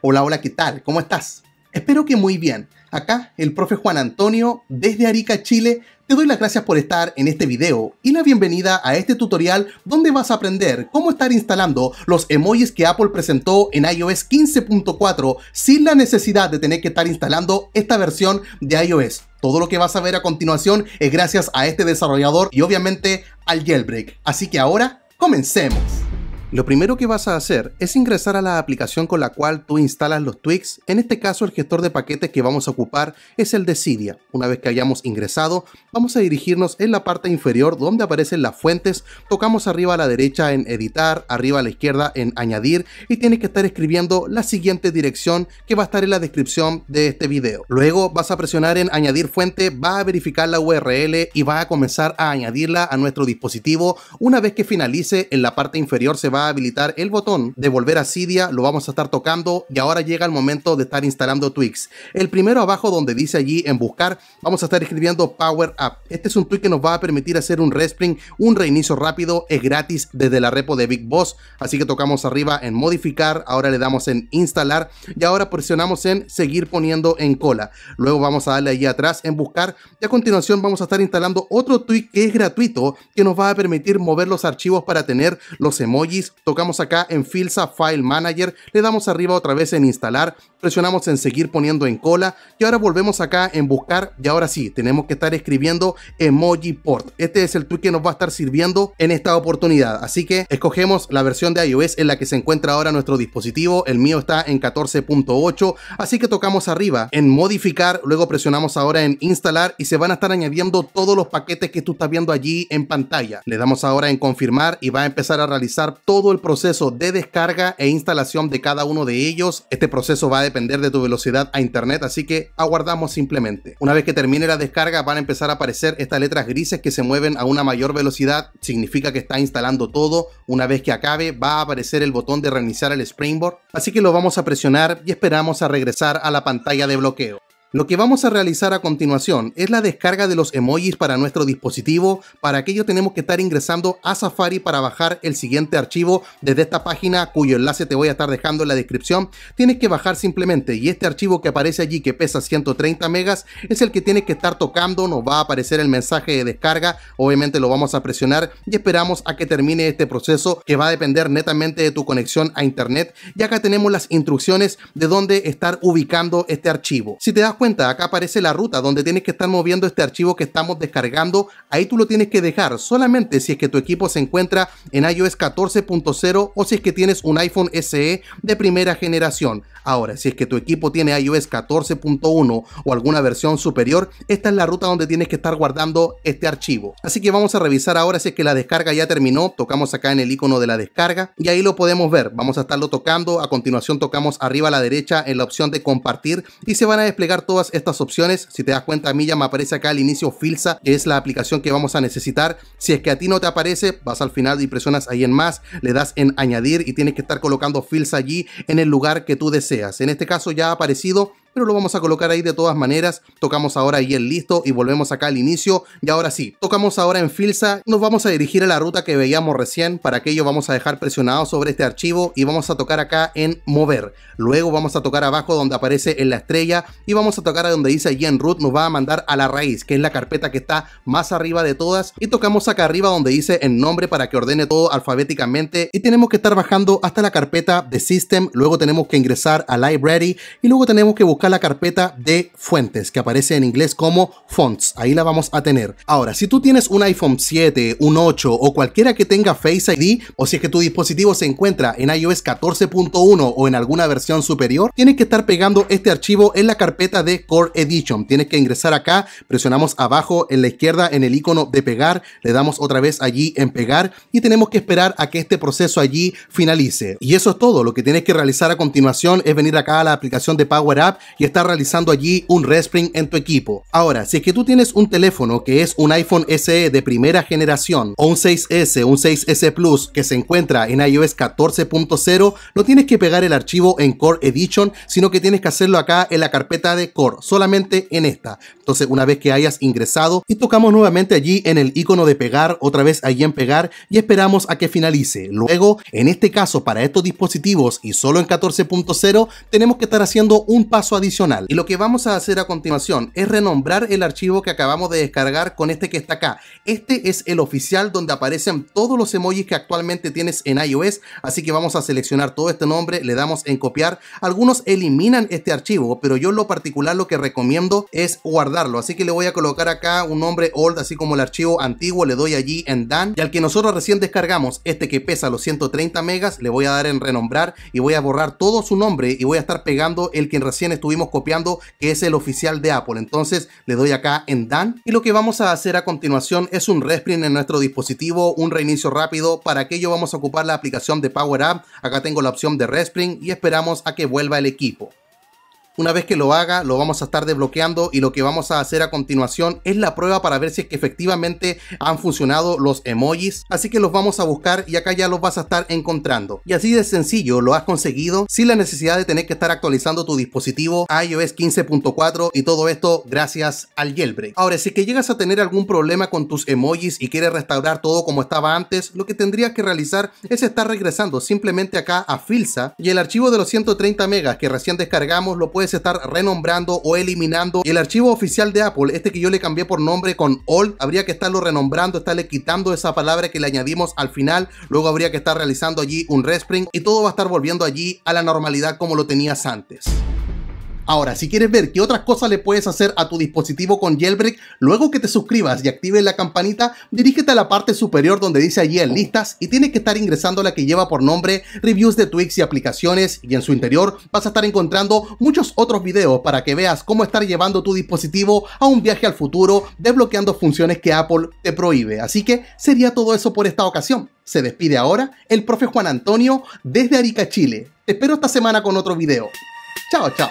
Hola, hola, ¿qué tal? ¿Cómo estás? Espero que muy bien. Acá el profe Juan Antonio desde Arica, Chile. Te doy las gracias por estar en este video y la bienvenida a este tutorial donde vas a aprender cómo estar instalando los emojis que Apple presentó en iOS 15.4 sin la necesidad de tener que estar instalando esta versión de iOS. Todo lo que vas a ver a continuación es gracias a este desarrollador y obviamente al jailbreak. Así que ahora, comencemos. Lo primero que vas a hacer es ingresar a la aplicación con la cual tú instalas los tweaks. En este caso, el gestor de paquetes que vamos a ocupar es el de Cydia. Una vez que hayamos ingresado, vamos a dirigirnos en la parte inferior donde aparecen las fuentes. Tocamos arriba a la derecha en editar, arriba a la izquierda en añadir y tienes que estar escribiendo la siguiente dirección que va a estar en la descripción de este video. Luego vas a presionar en añadir fuente, va a verificar la URL y va a comenzar a añadirla a nuestro dispositivo. Una vez que finalice, en la parte inferior se va habilitar el botón de volver a Cydia, lo vamos a estar tocando y ahora llega el momento de estar instalando tweaks. El primero abajo donde dice allí en buscar, vamos a estar escribiendo Power Up. Este es un tweak que nos va a permitir hacer un respring, un reinicio rápido, es gratis desde la repo de Big Boss, así que tocamos arriba en modificar, ahora le damos en instalar y ahora presionamos en seguir poniendo en cola. Luego vamos a darle allí atrás en buscar y a continuación vamos a estar instalando otro tweak que es gratuito que nos va a permitir mover los archivos para tener los emojis tocamos acá en Filsa File Manager, le damos arriba otra vez en instalar, presionamos en seguir poniendo en cola y ahora volvemos acá en buscar y ahora sí, tenemos que estar escribiendo emoji port. Este es el tweet que nos va a estar sirviendo en esta oportunidad. Así que escogemos la versión de iOS en la que se encuentra ahora nuestro dispositivo. El mío está en 14.8, así que tocamos arriba en modificar, luego presionamos ahora en instalar y se van a estar añadiendo todos los paquetes que tú estás viendo allí en pantalla. Le damos ahora en confirmar y va a empezar a realizar todo todo el proceso de descarga e instalación de cada uno de ellos. Este proceso va a depender de tu velocidad a internet, así que aguardamos simplemente. Una vez que termine la descarga van a empezar a aparecer estas letras grises que se mueven a una mayor velocidad, significa que está instalando todo. Una vez que acabe va a aparecer el botón de reiniciar el Springboard, así que lo vamos a presionar y esperamos a regresar a la pantalla de bloqueo. Lo que vamos a realizar a continuación es la descarga de los emojis para nuestro dispositivo. Para aquello tenemos que estar ingresando a Safari para bajar el siguiente archivo desde esta página cuyo enlace te voy a estar dejando en la descripción. Tienes que bajar simplemente y este archivo que aparece allí que pesa 130 megas es el que tienes que estar tocando. Nos va a aparecer el mensaje de descarga. Obviamente lo vamos a presionar y esperamos a que termine este proceso que va a depender netamente de tu conexión a internet. Y acá tenemos las instrucciones de dónde estar ubicando este archivo. Si te das acá aparece la ruta donde tienes que estar moviendo este archivo que estamos descargando. Ahí tú lo tienes que dejar solamente si es que tu equipo se encuentra en iOS 14.0 o si es que tienes un iPhone SE de primera generación. Ahora, si es que tu equipo tiene iOS 14.1 o alguna versión superior, esta es la ruta donde tienes que estar guardando este archivo. Así que vamos a revisar ahora si es que la descarga ya terminó. Tocamos acá en el icono de la descarga y ahí lo podemos ver. Vamos a estarlo tocando. A continuación tocamos arriba a la derecha en la opción de compartir y se van a desplegar todos todas estas opciones. Si te das cuenta, a mí ya me aparece acá al inicio Filza es la aplicación que vamos a necesitar. Si es que a ti no te aparece, vas al final y presionas ahí en más, le das en añadir y tienes que estar colocando Filza allí en el lugar que tú deseas. En este caso ya ha aparecido pero lo vamos a colocar ahí de todas maneras. Tocamos ahora ahí el listo y volvemos acá al inicio. Y ahora sí, tocamos ahora en Filsa, nos vamos a dirigir a la ruta que veíamos recién. Para aquello vamos a dejar presionado sobre este archivo y vamos a tocar acá en mover. Luego vamos a tocar abajo donde aparece en la estrella y vamos a tocar a donde dice allí en root. Nos va a mandar a la raíz, que es la carpeta que está más arriba de todas. Y tocamos acá arriba donde dice en nombre para que ordene todo alfabéticamente. Y tenemos que estar bajando hasta la carpeta de system. Luego tenemos que ingresar a library y luego tenemos que buscar la carpeta de fuentes que aparece en inglés como fonts. Ahí la vamos a tener. Ahora, si tú tienes un iPhone 7, un 8 o cualquiera que tenga Face ID o si es que tu dispositivo se encuentra en iOS 14.1 o en alguna versión superior, tienes que estar pegando este archivo en la carpeta de Core Edition. Tienes que ingresar acá, presionamos abajo en la izquierda en el icono de pegar, le damos otra vez allí en pegar y tenemos que esperar a que este proceso allí finalice. Y eso es todo, lo que tienes que realizar a continuación es venir acá a la aplicación de Power App y está realizando allí un respring en tu equipo. Ahora, si es que tú tienes un teléfono que es un iPhone SE de primera generación o un 6S, un 6S Plus que se encuentra en iOS 14.0, no tienes que pegar el archivo en Core Edition, sino que tienes que hacerlo acá en la carpeta de Core, solamente en esta. Entonces, una vez que hayas ingresado y tocamos nuevamente allí en el icono de pegar, otra vez allí en pegar y esperamos a que finalice. Luego, en este caso para estos dispositivos y solo en 14.0, tenemos que estar haciendo un paso adelante y lo que vamos a hacer a continuación es renombrar el archivo que acabamos de descargar con este que está acá. Este es el oficial donde aparecen todos los emojis que actualmente tienes en iOS, así que vamos a seleccionar todo este nombre, le damos en copiar. Algunos eliminan este archivo, pero yo en lo particular lo que recomiendo es guardarlo, así que le voy a colocar acá un nombre old, así como el archivo antiguo, le doy allí en Dan, y al que nosotros recién descargamos, este que pesa los 130 megas, le voy a dar en renombrar y voy a borrar todo su nombre y voy a estar pegando el que recién estuvimos copiando, que es el oficial de Apple. Entonces le doy acá en Dan. Y lo que vamos a hacer a continuación es un resprint en nuestro dispositivo, un reinicio rápido. Para aquello vamos a ocupar la aplicación de Power Up. Acá tengo la opción de resprint y esperamos a que vuelva el equipo. Una vez que lo haga, lo vamos a estar desbloqueando y lo que vamos a hacer a continuación es la prueba para ver si es que efectivamente han funcionado los emojis. Así que los vamos a buscar y acá ya los vas a estar encontrando. Y así de sencillo lo has conseguido sin la necesidad de tener que estar actualizando tu dispositivo a iOS 15.4 y todo esto gracias al jailbreak. Ahora, si que llegas a tener algún problema con tus emojis y quieres restaurar todo como estaba antes, lo que tendrías que realizar es estar regresando simplemente acá a Filsa y el archivo de los 130 megas que recién descargamos lo puedes estar renombrando o eliminando. Y el archivo oficial de Apple, este que yo le cambié por nombre con old, habría que estarlo renombrando, estarle quitando esa palabra que le añadimos al final. Luego habría que estar realizando allí un respring y todo va a estar volviendo allí a la normalidad como lo tenías antes. Ahora, si quieres ver qué otras cosas le puedes hacer a tu dispositivo con Jailbreak, luego que te suscribas y actives la campanita, dirígete a la parte superior donde dice allí en listas y tienes que estar ingresando la que lleva por nombre reviews de tweaks y aplicaciones y en su interior vas a estar encontrando muchos otros videos para que veas cómo estar llevando tu dispositivo a un viaje al futuro desbloqueando funciones que Apple te prohíbe. Así que sería todo eso por esta ocasión. Se despide ahora el profe Juan Antonio desde Arica, Chile. Te espero esta semana con otro video. Chao, chao.